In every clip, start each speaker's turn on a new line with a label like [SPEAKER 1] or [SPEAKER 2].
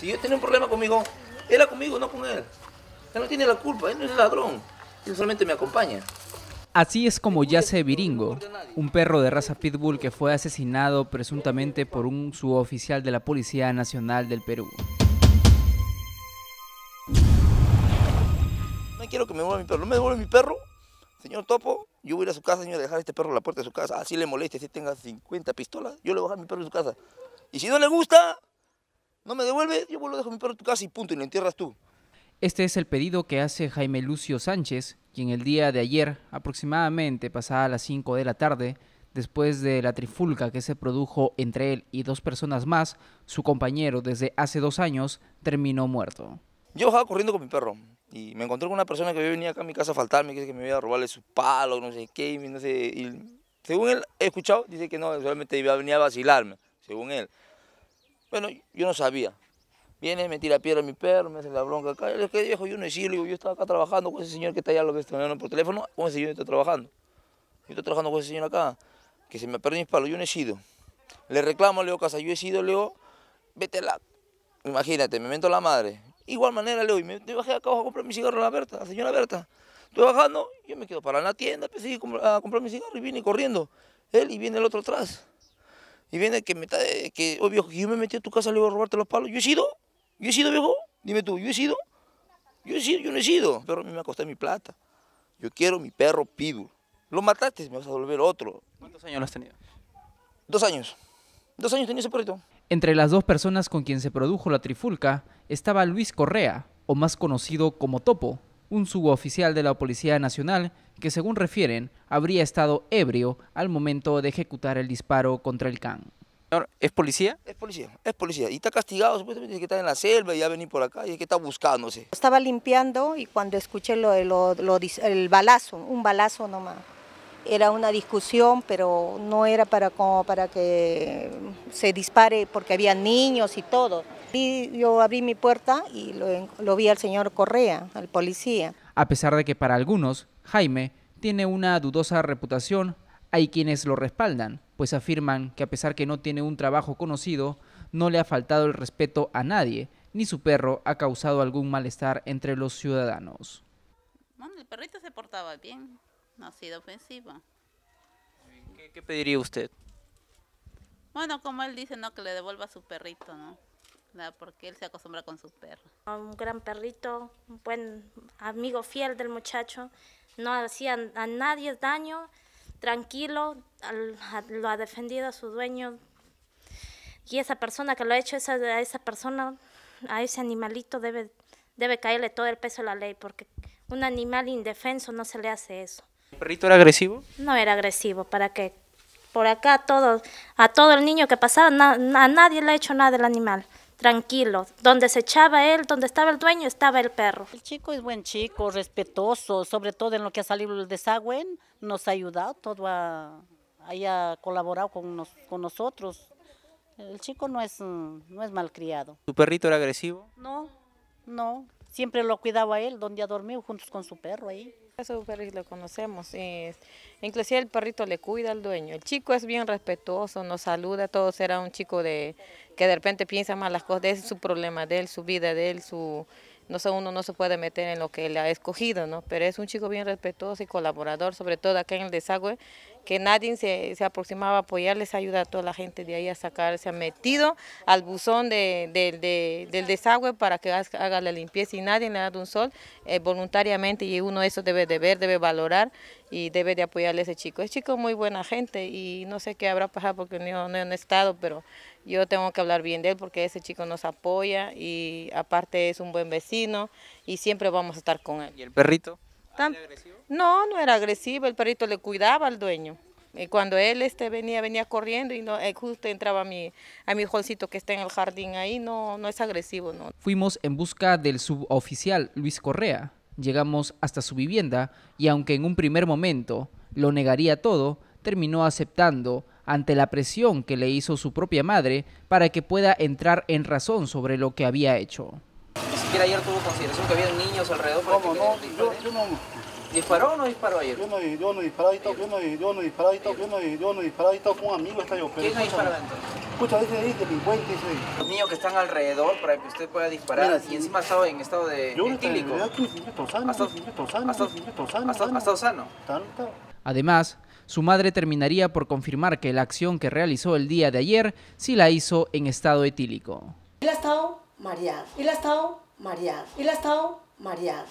[SPEAKER 1] Si yo tenía un problema conmigo, era conmigo, no con él. Él no tiene la culpa, él no es ladrón. Él solamente me acompaña.
[SPEAKER 2] Así es como yace Viringo, un perro de raza pitbull que fue asesinado presuntamente por un suboficial de la Policía Nacional del Perú. No quiero
[SPEAKER 1] que me devuelva mi perro, no me devuelve mi perro. Señor Topo, yo voy a ir a su casa, señor, a dejar a este perro en la puerta de su casa. Así ah, le moleste, si tenga 50 pistolas, yo le voy a dejar mi perro en su casa. Y si no le gusta, no me devuelve, yo vuelvo, dejo mi perro en tu casa y punto, y lo entierras tú.
[SPEAKER 2] Este es el pedido que hace Jaime Lucio Sánchez, quien el día de ayer, aproximadamente pasada las 5 de la tarde, después de la trifulca que se produjo entre él y dos personas más, su compañero desde hace dos años terminó muerto.
[SPEAKER 1] Yo estaba corriendo con mi perro y me encontré con una persona que venía acá a mi casa a faltarme, que me iba a robarle su palo, no sé qué, y y según él, he escuchado, dice que no, solamente iba a venir a vacilarme, según él. Bueno, yo no sabía. Viene, me tira piedra a mi perro, me hace la bronca acá. Le dije, viejo, yo no he sido, yo estaba acá trabajando con ese señor que está allá, lo que está hablando por teléfono, que ese señor está trabajando. Yo estoy trabajando con ese señor acá, que se me perdió mis palos, yo no he sido. Le reclamo, Leo Casa, yo he sido, Leo, vete la... Imagínate, me meto la madre. Igual manera, Leo, y me, bajé acá a comprar mi cigarro a la Berta, a la señora Berta. Estoy bajando, yo me quedo para la tienda, empecé pues, a a comprar mi cigarro y vine corriendo. Él y viene el otro atrás. Y viene que me está, eh, que, oh viejo, yo me metí a tu casa, le voy a robarte los palos. ¿Yo he sido? ¿Yo he sido, viejo? Dime tú, ¿yo he sido?
[SPEAKER 3] Yo he sido, yo no he sido.
[SPEAKER 1] Pero a mí me ha costado mi plata. Yo quiero mi perro Pidul. Lo mataste, me vas a volver otro. ¿Cuántos años lo has tenido? Dos años. Dos años tenía ese perrito.
[SPEAKER 2] Entre las dos personas con quien se produjo la trifulca estaba Luis Correa, o más conocido como Topo, un suboficial de la Policía Nacional que según refieren habría estado ebrio al momento de ejecutar el disparo contra el CAN.
[SPEAKER 1] ¿Es policía? Es policía, es policía. Y está castigado, supuestamente que está en la selva y ya venir por acá y que está buscándose.
[SPEAKER 4] Estaba limpiando y cuando escuché lo, lo, el balazo, un balazo nomás. Era una discusión, pero no era para, como para que se dispare porque había niños y todo yo abrí mi puerta y lo, vi al señor Correa, al policía.
[SPEAKER 2] A pesar de que para algunos, Jaime tiene una dudosa reputación, hay quienes lo respaldan, pues afirman que a pesar que no tiene un trabajo conocido, no le ha faltado el respeto a nadie, ni su perro ha causado algún malestar entre los ciudadanos.
[SPEAKER 3] Bueno, el perrito se portaba bien, no ha sido ofensivo.
[SPEAKER 2] ¿Qué, pediría usted?
[SPEAKER 3] Bueno, como él dice, no, que le devuelva su perrito, ¿no? ¿verdad? porque él se acostumbra con sus perros.
[SPEAKER 4] Un gran perrito, un buen amigo fiel del muchacho, no hacía a nadie daño, tranquilo, lo ha defendido a su dueño. Y esa persona que lo ha hecho, esa, a esa persona, a ese animalito debe, debe caerle todo el peso de la ley, porque un animal indefenso no se le hace eso.
[SPEAKER 2] ¿El perrito era agresivo?
[SPEAKER 4] No era agresivo, ¿para qué? Por acá todo, a todo el niño que pasaba, a nadie le ha hecho nada el animal tranquilo.
[SPEAKER 3] Donde se echaba él, donde estaba el dueño, estaba el perro. El chico es buen chico, respetuoso, sobre todo en lo que ha salido el desagüe, nos ha ayudado todo a, haya colaborado con, nos, con nosotros. El chico no es, mm, no es malcriado.
[SPEAKER 2] ¿Tu perrito era agresivo?
[SPEAKER 3] No, no. Siempre lo cuidaba él, donde ha dormido, juntos con su perro ahí un perrito lo conocemos, es inclusive el perrito le cuida al dueño. El chico es bien respetuoso, nos saluda, todo será un chico de que de repente piensa mal las cosas, es su problema de él, su vida de él, su no sé, uno no se puede meter en lo que le ha escogido, ¿no? Pero es un chico bien respetuoso y colaborador, sobre todo acá en el desagüe, que nadie se, aproximaba a apoyarles, ayuda a toda la gente de ahí a sacar, se ha metido al buzón de, del desagüe para que haga la limpieza y nadie le ha dado un sol eh, voluntariamente y uno eso debe de ver, debe valorar y debe de apoyarle a ese chico. Es chico muy buena gente y no sé qué habrá pasado porque no, no he estado, pero yo tengo que hablar bien de él porque ese chico nos apoya y aparte es un buen vecino y siempre vamos a estar con él. ¿Y el perrito? agresivo? No, no era agresivo, el perrito le cuidaba al dueño. Y cuando él este, venía, venía corriendo y no, eh, justo entraba a mi, a mi que está en el jardín ahí, no, no es agresivo. No.
[SPEAKER 2] Fuimos en busca del suboficial Luis Correa. Llegamos hasta su vivienda y aunque en un primer momento lo negaría todo, terminó aceptando ante la presión que le hizo su propia madre para que pueda entrar en razón sobre lo que había hecho siquiera ayer tuvo consideración que había niños alrededor. ¿Cómo? No, yo, yo, no... ¿Disparó o no disparó ayer? Yo no, yo no disparé y yo no, yo no disparé y yo no, yo no disparé y con un amigo está yo. ¿Quién no disparó entonces? Escucha, ese es delincuente ese. Los niños que están alrededor para que usted pueda disparar Mira, y encima ha estado en estado de Yo etílico. Ha estado sano. Además, su madre terminaría por confirmar que la acción que realizó el día de ayer sí la hizo en estado etílico.
[SPEAKER 4] Él ha estado mareado, él ha estado mareado. Él ha estado mareado,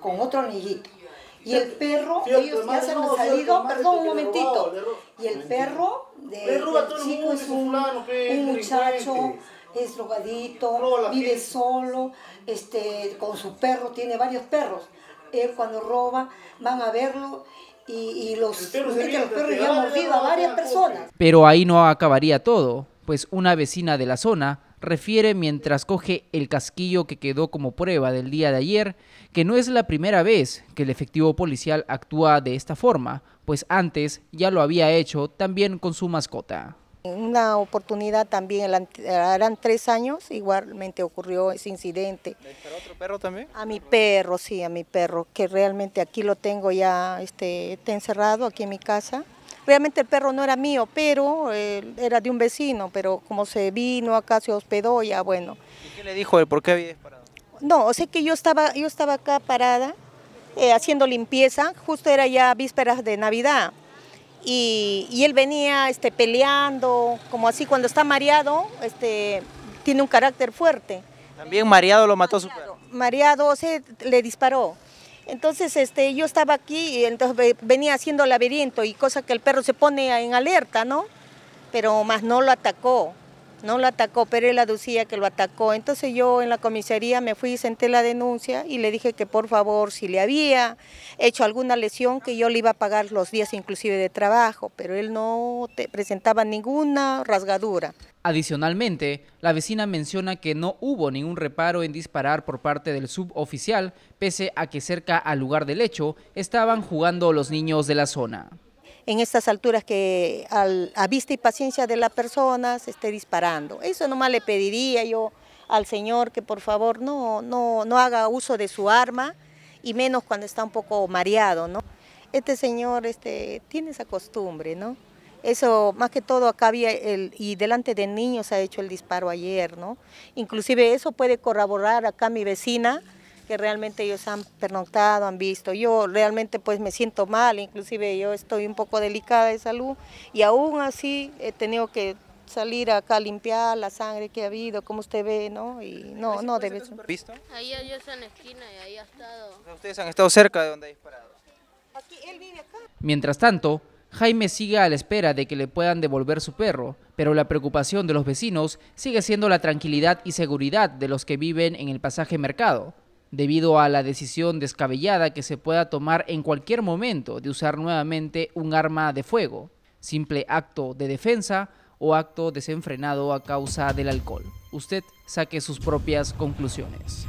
[SPEAKER 4] con otro amiguito. Y el perro, ellos ya se han salido, perdón, un momentito. y el perro de el chico es un, muchacho, es drogadito, vive solo, este, con su perro, tiene varios perros. Él cuando roba, van a verlo y, los, los perros ya han mordido a varias personas.
[SPEAKER 2] Pero ahí no acabaría todo, pues una vecina de la zona refiere mientras coge el casquillo que quedó como prueba del día de ayer, que no es la primera vez que el efectivo policial actúa de esta forma, pues antes ya lo había hecho también con su mascota.
[SPEAKER 4] Una oportunidad también, eran tres años, igualmente ocurrió ese incidente. ¿Le
[SPEAKER 2] otro perro también?
[SPEAKER 4] A mi perro, sí, a mi perro, que realmente aquí lo tengo ya este, encerrado aquí en mi casa. Realmente el perro no era mío, pero eh, era de un vecino, pero como se vino acá, se hospedó, ya bueno.
[SPEAKER 2] ¿Y qué le dijo él? ¿Por qué había disparado?
[SPEAKER 4] No, o sea que yo estaba, yo estaba acá parada eh, haciendo limpieza, justo era ya vísperas de Navidad y, él venía este, peleando, como así cuando está mareado, este, tiene un carácter fuerte. También mareado lo mató su perro. Mareado, se le disparó. Entonces este, yo estaba aquí y entonces venía haciendo laberinto y cosa que el perro se pone en alerta, ¿no? Pero más no lo atacó no lo atacó, pero él aducía que lo atacó. Entonces yo en la comisaría me fui y senté la denuncia y le dije que por favor si le había hecho alguna lesión que yo le iba a pagar los días inclusive de trabajo, pero él no te presentaba ninguna rasgadura.
[SPEAKER 2] Adicionalmente, la vecina menciona que no hubo ningún reparo en disparar por parte del suboficial, pese a que cerca al lugar del hecho estaban jugando los niños de la zona
[SPEAKER 4] en estas alturas que a vista y paciencia de la persona se esté disparando. Eso nomás le pediría yo al señor que por favor no, no, haga uso de su arma y menos cuando está un poco mareado, ¿no? Este señor este, tiene esa costumbre, ¿no? Eso, más que todo, acá había y delante de niños ha hecho el disparo ayer, ¿no? Inclusive eso puede corroborar acá mi vecina, que realmente ellos han pernoctado, han visto. Yo realmente pues me siento mal, inclusive yo estoy un poco delicada de salud y aún así he tenido que salir acá a limpiar la sangre que ha habido, como usted ve, ¿no? Y no, no debe ser. ¿Visto? Ahí en la esquina y ahí ha estado. ustedes han estado cerca de donde ha disparado. Aquí,
[SPEAKER 2] él vive acá. Mientras tanto, Jaime sigue a la espera de que le puedan devolver su perro, pero la preocupación de los vecinos sigue siendo la tranquilidad y seguridad de los que viven en el pasaje mercado debido a la decisión descabellada que se pueda tomar en cualquier momento de usar nuevamente un arma de fuego, simple acto de defensa o acto desenfrenado a causa del alcohol. Usted saque sus propias conclusiones.